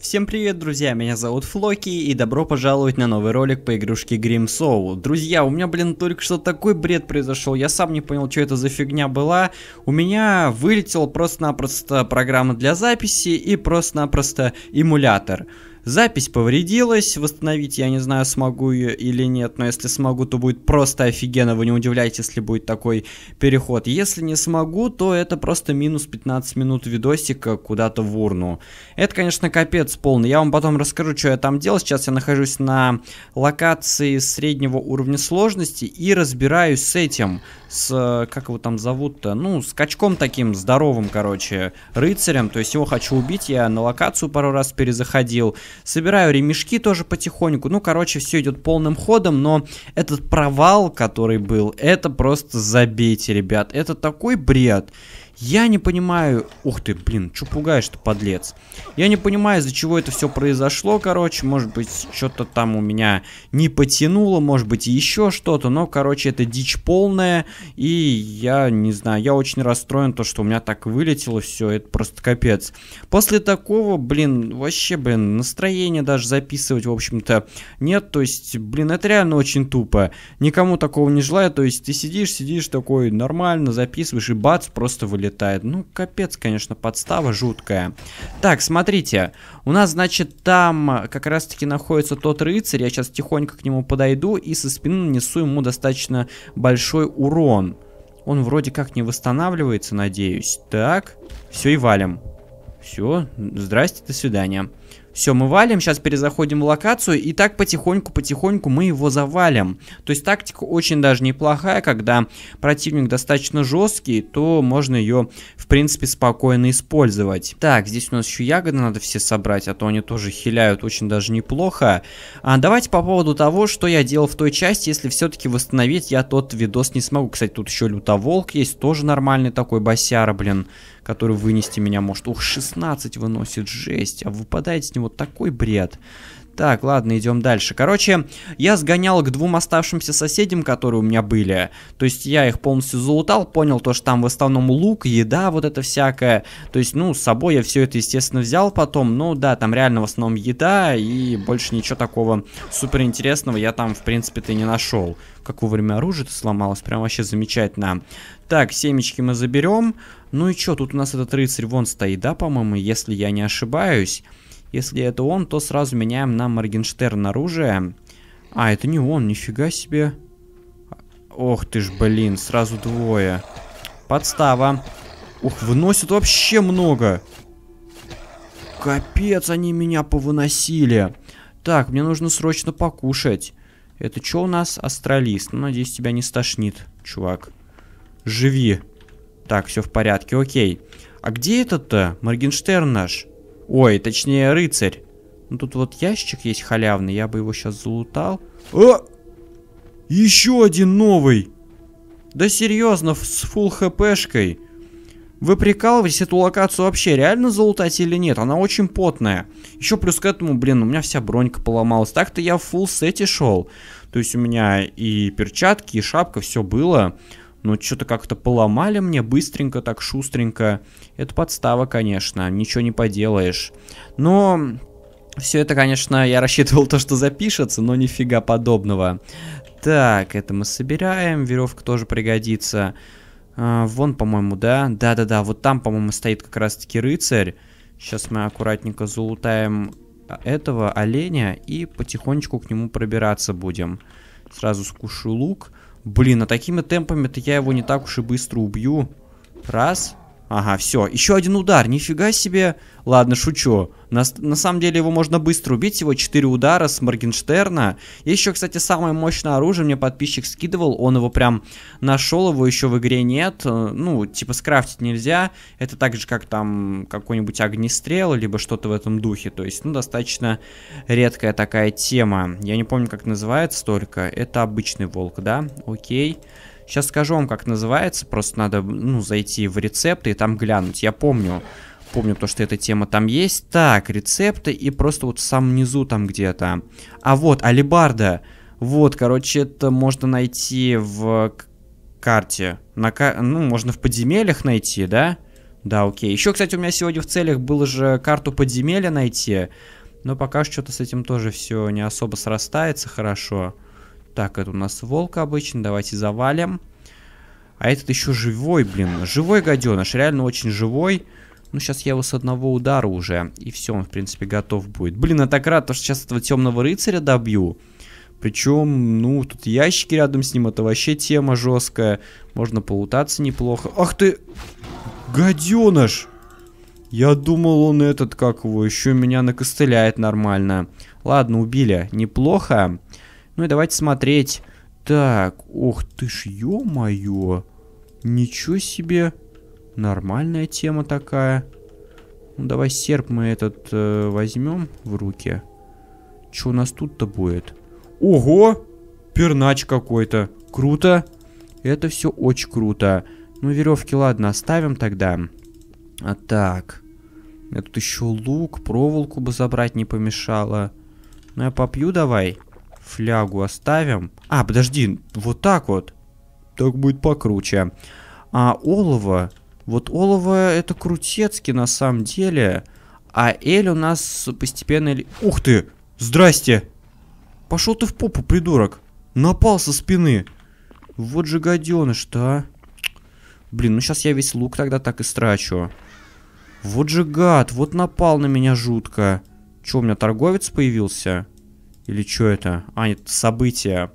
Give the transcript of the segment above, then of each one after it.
Всем привет, друзья, меня зовут Флоки, и добро пожаловать на новый ролик по игрушке Grim Soul. Друзья, у меня, блин, только что такой бред произошел, я сам не понял, что это за фигня была. У меня вылетела просто-напросто программа для записи и просто-напросто эмулятор. Запись повредилась, восстановить я не знаю, смогу ее или нет, но если смогу, то будет просто офигенно, вы не удивляйтесь, если будет такой переход. Если не смогу, то это просто минус 15 минут видосика куда-то в урну. Это, конечно, капец полный, я вам потом расскажу, что я там делал. Сейчас я нахожусь на локации среднего уровня сложности и разбираюсь с этим, с, как его там зовут-то, ну, с качком таким здоровым, короче, рыцарем, то есть его хочу убить, я на локацию пару раз перезаходил, собираю ремешки тоже потихоньку. Ну, короче, все идет полным ходом, но этот провал, который был, это просто забейте, ребят. Это такой бред. Я не понимаю... Ух ты, блин, что пугаешь-то, подлец? Я не понимаю, из-за чего это все произошло, короче. Может быть, что-то там у меня не потянуло, может быть, еще что-то. Но, короче, это дичь полная. И я не знаю, я очень расстроен, то, что у меня так вылетело все. Это просто капец. После такого, блин, вообще, блин, настроение даже записывать, в общем-то, нет. То есть, блин, это реально очень тупо. Никому такого не желаю. То есть, ты сидишь, сидишь такой, нормально записываешь, и бац, просто вылетает летает. Ну, капец, конечно, подстава жуткая. Так, смотрите. У нас, значит, там как раз-таки находится тот рыцарь. Я сейчас тихонько к нему подойду и со спины нанесу ему достаточно большой урон. Он вроде как не восстанавливается, надеюсь. Так, все и валим. Все, здрасте, до свидания. Все, мы валим, сейчас перезаходим в локацию, и так потихоньку-потихоньку мы его завалим. То есть тактика очень даже неплохая, когда противник достаточно жесткий, то можно ее, в принципе, спокойно использовать. Так, здесь у нас еще ягоды надо все собрать, а то они тоже хиляют очень даже неплохо. А давайте по поводу того, что я делал в той части, если все-таки восстановить я тот видос не смогу. Кстати, тут еще лютоволк есть, тоже нормальный такой босяра, блин, который вынести меня может. Ух, 16 выносит, жесть, а выпадает с него вот такой бред. Так, ладно, идем дальше. Короче, я сгонял к двум оставшимся соседям, которые у меня были. То есть я их полностью залутал, понял то, что там в основном лук, еда, вот это всякое. То есть, ну, с собой я все это, естественно, взял потом. Ну, да, там реально в основном еда и больше ничего такого суперинтересного я там, в принципе-то, не нашел. Какое время оружие-то сломалось, прям вообще замечательно. Так, семечки мы заберем. Ну и что, тут у нас этот рыцарь вон стоит, да, по-моему, если я не ошибаюсь. Если это он, то сразу меняем на Моргенштерн оружие. А, это не он, нифига себе. Ох ты ж, блин, сразу двое. Подстава. Ух, выносят вообще много. Капец, они меня повыносили. Так, мне нужно срочно покушать. Это что у нас? Астралист. Ну, надеюсь, тебя не стошнит, чувак. Живи. Так, все в порядке, окей. А где этот-то? Моргенштерн наш. Ой, точнее, рыцарь. Ну, тут вот ящик есть халявный, я бы его сейчас залутал. О! А! Еще один новый! Да серьезно, с фул хпшкой. Вы прикалываетесь, эту локацию вообще реально залутать или нет? Она очень потная. Еще плюс к этому, блин, у меня вся бронька поломалась. Так-то я в фул сете шел. То есть у меня и перчатки, и шапка, все было но ну, что-то как-то поломали мне быстренько, так шустренько. Это подстава, конечно, ничего не поделаешь. Но все это, конечно, я рассчитывал то, что запишется, но нифига подобного. Так, это мы собираем, веревка тоже пригодится. А, вон, по-моему, да? Да-да-да, вот там, по-моему, стоит как раз-таки рыцарь. Сейчас мы аккуратненько залутаем а, этого оленя и потихонечку к нему пробираться будем. Сразу скушу лук. Блин, а такими темпами-то я его не так уж и быстро убью. Раз. Ага, все. Еще один удар. Нифига себе. Ладно, шучу. На, на самом деле его можно быстро убить, всего 4 удара с Моргенштерна. еще, кстати, самое мощное оружие мне подписчик скидывал, он его прям нашел, его еще в игре нет, э, ну, типа скрафтить нельзя, это так же, как там какой-нибудь огнестрел, либо что-то в этом духе, то есть, ну, достаточно редкая такая тема. Я не помню, как называется только, это обычный волк, да? Окей. Сейчас скажу вам, как называется, просто надо, ну, зайти в рецепты и там глянуть. Я помню, помню то, что эта тема там есть. Так, рецепты и просто вот в самом низу там где-то. А вот, алибарда. Вот, короче, это можно найти в карте. На, ка, ну, можно в подземельях найти, да? Да, окей. Еще, кстати, у меня сегодня в целях было же карту подземелья найти. Но пока что-то с этим тоже все не особо срастается хорошо. Так, это у нас волк обычно. Давайте завалим. А этот еще живой, блин. Живой гаденыш. Реально очень Живой. Ну, сейчас я его с одного удара уже, и все, он, в принципе, готов будет. Блин, я так рад, что сейчас этого темного рыцаря добью. Причем, ну, тут ящики рядом с ним, это вообще тема жесткая. Можно полутаться неплохо. Ах ты, гаденыш! Я думал, он этот, как его, еще меня накостыляет нормально. Ладно, убили. Неплохо. Ну и давайте смотреть. Так, ох ты ж, ё-моё. Ничего себе. Нормальная тема такая. Ну, давай серп мы этот э, возьмем в руки. Что у нас тут-то будет? Ого! Пернач какой-то. Круто. Это все очень круто. Ну, веревки, ладно, оставим тогда. А так. Я тут еще лук, проволоку бы забрать не помешало. Ну, я попью давай. Флягу оставим. А, подожди, вот так вот. Так будет покруче. А олово вот олово это крутецки на самом деле. А эль у нас постепенно... Ух ты! Здрасте! Пошел ты в попу, придурок! Напал со спины! Вот же гаденыш да, Блин, ну сейчас я весь лук тогда так и страчу. Вот же гад, вот напал на меня жутко. Че, у меня торговец появился? Или что это? А, нет, события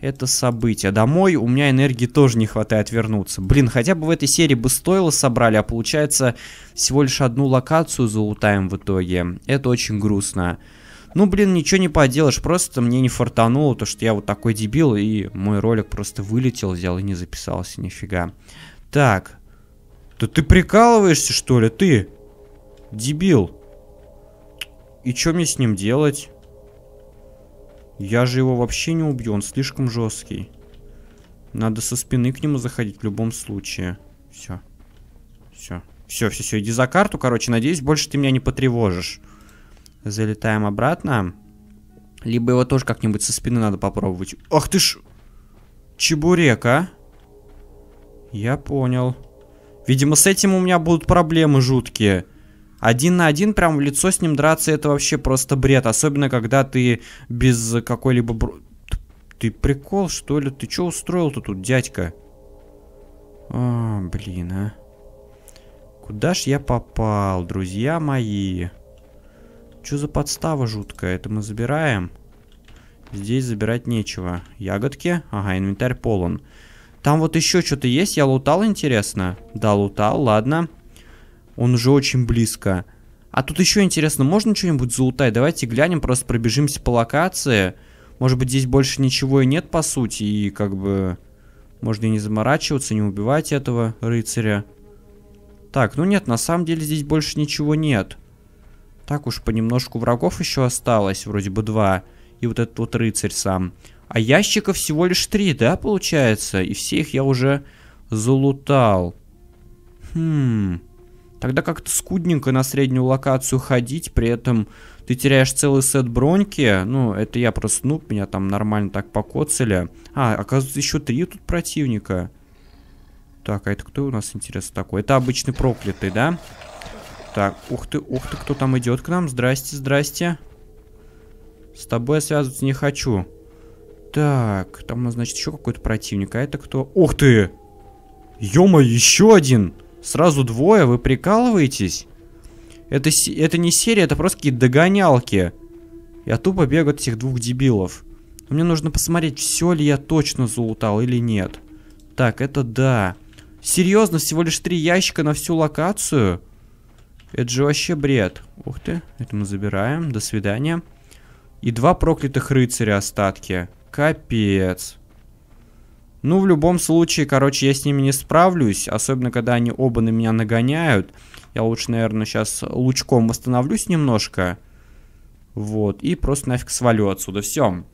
это событие. Домой у меня энергии тоже не хватает вернуться. Блин, хотя бы в этой серии бы стоило собрали, а получается всего лишь одну локацию залутаем в итоге. Это очень грустно. Ну, блин, ничего не поделаешь, просто мне не фартануло, то что я вот такой дебил, и мой ролик просто вылетел, взял и не записался, нифига. Так. Да ты прикалываешься, что ли, ты? Дебил. И что мне с ним делать? Я же его вообще не убью, он слишком жесткий. Надо со спины к нему заходить в любом случае. Все. Все. Все, все, все, иди за карту, короче. Надеюсь, больше ты меня не потревожишь. Залетаем обратно. Либо его тоже как-нибудь со спины надо попробовать. Ах ты ж... Чебурек, а? Я понял. Видимо, с этим у меня будут проблемы жуткие. Один на один прям в лицо с ним драться это вообще просто бред. Особенно, когда ты без какой-либо... Бро... Ты прикол, что ли? Ты что устроил-то тут, дядька? О, а, блин, а. Куда ж я попал, друзья мои? Что за подстава жуткая? Это мы забираем? Здесь забирать нечего. Ягодки? Ага, инвентарь полон. Там вот еще что-то есть? Я лутал, интересно? Да, лутал, ладно. Ладно. Он уже очень близко. А тут еще интересно, можно что-нибудь залутать? Давайте глянем, просто пробежимся по локации. Может быть, здесь больше ничего и нет, по сути, и как бы... Можно и не заморачиваться, не убивать этого рыцаря. Так, ну нет, на самом деле здесь больше ничего нет. Так уж понемножку врагов еще осталось, вроде бы два. И вот этот вот рыцарь сам. А ящиков всего лишь три, да, получается? И все их я уже залутал. Хм... Тогда как-то скудненько на среднюю локацию ходить, при этом ты теряешь целый сет броньки. Ну, это я просто нуб, меня там нормально так покоцали. А, оказывается, еще три тут противника. Так, а это кто у нас, интересно, такой? Это обычный проклятый, да? Так, ух ты, ух ты, кто там идет к нам? Здрасте, здрасте. С тобой я связываться не хочу. Так, там у нас, значит, еще какой-то противник. А это кто? Ух ты! ё еще один! Сразу двое? Вы прикалываетесь? Это, это не серия, это просто какие-то догонялки. Я тупо бегаю от этих двух дебилов. мне нужно посмотреть, все ли я точно залутал или нет. Так, это да. Серьезно, всего лишь три ящика на всю локацию? Это же вообще бред. Ух ты, это мы забираем. До свидания. И два проклятых рыцаря остатки. Капец. Ну, в любом случае, короче, я с ними не справлюсь, особенно когда они оба на меня нагоняют. Я лучше, наверное, сейчас лучком восстановлюсь немножко. Вот, и просто нафиг свалю отсюда. Все.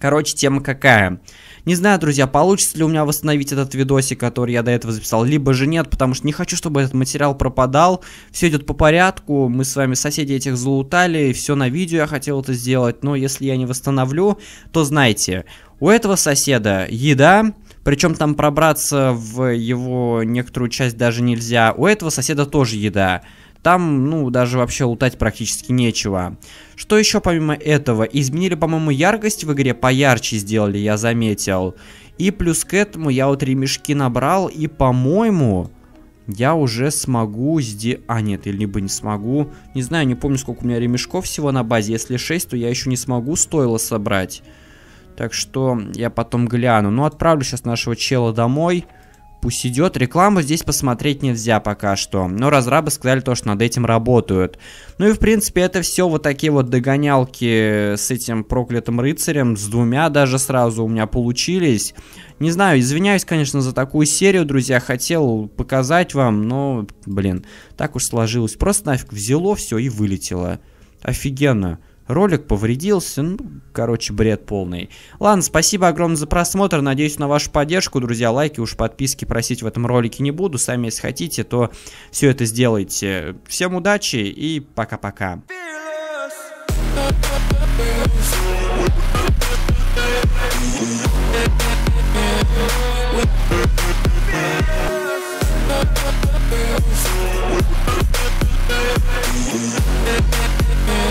Короче, тема какая. Не знаю, друзья, получится ли у меня восстановить этот видосик, который я до этого записал, либо же нет, потому что не хочу, чтобы этот материал пропадал. Все идет по порядку, мы с вами соседи этих залутали, все на видео я хотел это сделать, но если я не восстановлю, то знайте, у этого соседа еда, причем там пробраться в его некоторую часть даже нельзя, у этого соседа тоже еда. Там, ну, даже вообще лутать практически нечего. Что еще помимо этого? Изменили, по-моему, яркость в игре, поярче сделали, я заметил. И плюс к этому я вот ремешки набрал, и, по-моему, я уже смогу здесь... А, нет, или либо не смогу. Не знаю, не помню, сколько у меня ремешков всего на базе. Если 6, то я еще не смогу стоило собрать. Так что я потом гляну. Ну, отправлю сейчас нашего чела домой. Домой пусть идет. Рекламу здесь посмотреть нельзя пока что, но разрабы сказали то, что над этим работают. Ну и в принципе это все вот такие вот догонялки с этим проклятым рыцарем, с двумя даже сразу у меня получились. Не знаю, извиняюсь, конечно, за такую серию, друзья, хотел показать вам, но, блин, так уж сложилось. Просто нафиг взяло все и вылетело. Офигенно. Ролик повредился, ну, короче, бред полный. Ладно, спасибо огромное за просмотр, надеюсь на вашу поддержку, друзья, лайки, уж подписки просить в этом ролике не буду, сами если хотите, то все это сделайте. Всем удачи и пока-пока. We'll be right back.